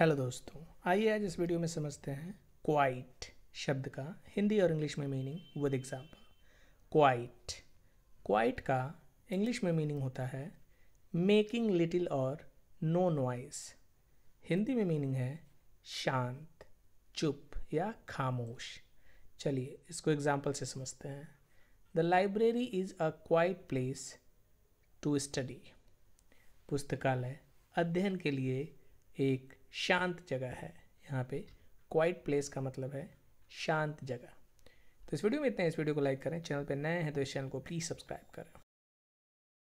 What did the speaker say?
hello दोस्तों आइए आज इस वीडियो में समझते हैं क्वाइट शब्द का हिंदी और इंग्लिश में meaning with example quiet quiet का इंग्लिश में मीनिंग होता है making little or no noise Hindi में मीनिंग है शांत चुप या खामोश चलिए इसको एग्जाम्पल से समझते हैं the library is a quiet place to study पुस्तकालय अध्ययन के लिए एक शांत जगह है यहाँ पे क्वाइट प्लेस का मतलब है शांत जगह तो इस वीडियो में इतना इस वीडियो को लाइक करें चैनल पर नए हैं तो इस चैनल को प्लीज़ सब्सक्राइब करें